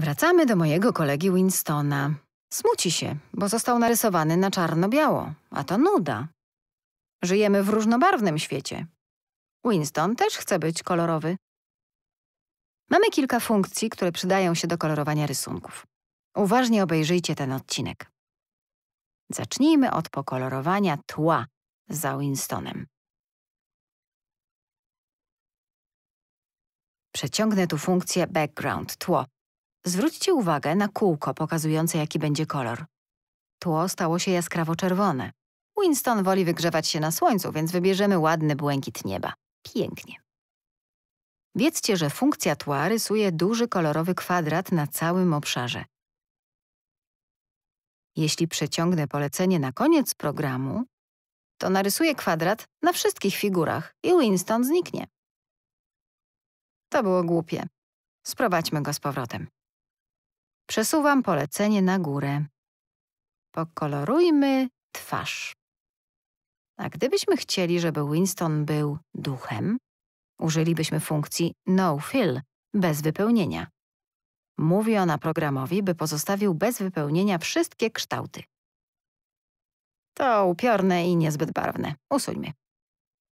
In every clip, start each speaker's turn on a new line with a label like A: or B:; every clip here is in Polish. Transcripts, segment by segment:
A: Wracamy do mojego kolegi Winstona. Smuci się, bo został narysowany na czarno-biało, a to nuda. Żyjemy w różnobarwnym świecie. Winston też chce być kolorowy. Mamy kilka funkcji, które przydają się do kolorowania rysunków. Uważnie obejrzyjcie ten odcinek. Zacznijmy od pokolorowania tła za Winstonem. Przeciągnę tu funkcję background, tło, Zwróćcie uwagę na kółko pokazujące, jaki będzie kolor. Tło stało się jaskrawo-czerwone. Winston woli wygrzewać się na słońcu, więc wybierzemy ładny błękit nieba. Pięknie. Wiedzcie, że funkcja tła rysuje duży kolorowy kwadrat na całym obszarze. Jeśli przeciągnę polecenie na koniec programu, to narysuję kwadrat na wszystkich figurach i Winston zniknie. To było głupie. Sprowadźmy go z powrotem. Przesuwam polecenie na górę. Pokolorujmy twarz. A gdybyśmy chcieli, żeby Winston był duchem, użylibyśmy funkcji no fill, bez wypełnienia. Mówi ona programowi, by pozostawił bez wypełnienia wszystkie kształty. To upiorne i niezbyt barwne. Usuńmy.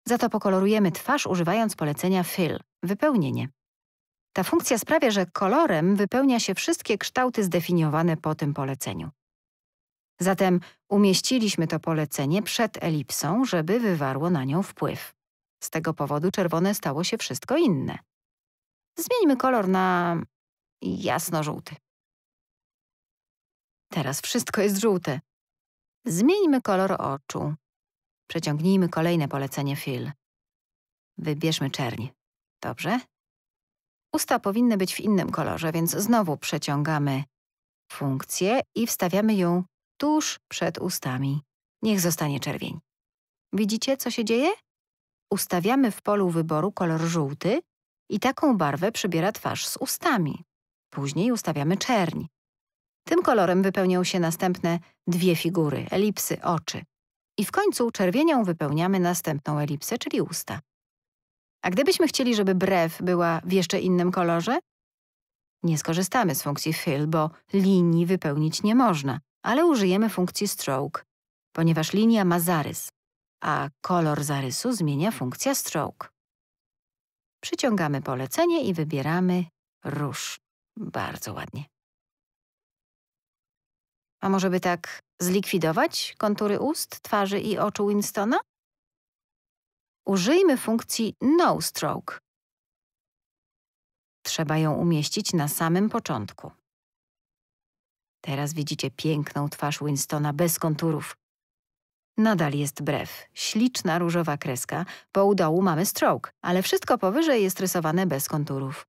A: Za to pokolorujemy twarz używając polecenia fill, wypełnienie. Ta funkcja sprawia, że kolorem wypełnia się wszystkie kształty zdefiniowane po tym poleceniu. Zatem umieściliśmy to polecenie przed elipsą, żeby wywarło na nią wpływ. Z tego powodu czerwone stało się wszystko inne. Zmieńmy kolor na jasno-żółty. Teraz wszystko jest żółte. Zmieńmy kolor oczu. Przeciągnijmy kolejne polecenie fil. Wybierzmy czerni. Dobrze? Usta powinny być w innym kolorze, więc znowu przeciągamy funkcję i wstawiamy ją tuż przed ustami. Niech zostanie czerwień. Widzicie, co się dzieje? Ustawiamy w polu wyboru kolor żółty i taką barwę przybiera twarz z ustami. Później ustawiamy czerń. Tym kolorem wypełnią się następne dwie figury, elipsy, oczy. I w końcu czerwienią wypełniamy następną elipsę, czyli usta. A gdybyśmy chcieli, żeby brew była w jeszcze innym kolorze? Nie skorzystamy z funkcji fill, bo linii wypełnić nie można, ale użyjemy funkcji stroke, ponieważ linia ma zarys, a kolor zarysu zmienia funkcja stroke. Przyciągamy polecenie i wybieramy róż. Bardzo ładnie. A może by tak zlikwidować kontury ust, twarzy i oczu Winstona? użyjmy funkcji no stroke. Trzeba ją umieścić na samym początku. Teraz widzicie piękną twarz Winstona bez konturów. Nadal jest brew, śliczna różowa kreska, po u dołu mamy stroke, ale wszystko powyżej jest rysowane bez konturów.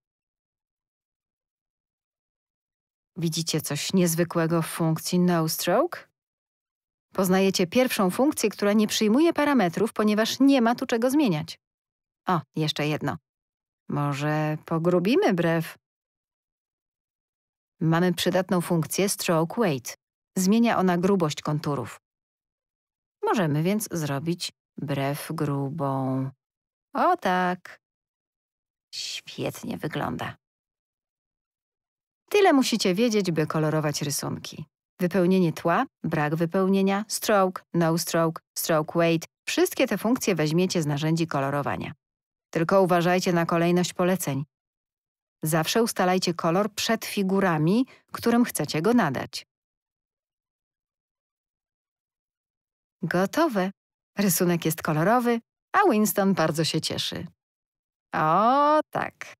A: Widzicie coś niezwykłego w funkcji no stroke? Poznajecie pierwszą funkcję, która nie przyjmuje parametrów, ponieważ nie ma tu czego zmieniać. O, jeszcze jedno. Może pogrubimy brew? Mamy przydatną funkcję stroke weight. Zmienia ona grubość konturów. Możemy więc zrobić brew grubą. O tak. Świetnie wygląda. Tyle musicie wiedzieć, by kolorować rysunki. Wypełnienie tła, brak wypełnienia, stroke, no stroke, stroke weight – wszystkie te funkcje weźmiecie z narzędzi kolorowania. Tylko uważajcie na kolejność poleceń. Zawsze ustalajcie kolor przed figurami, którym chcecie go nadać. Gotowe. Rysunek jest kolorowy, a Winston bardzo się cieszy. O, tak.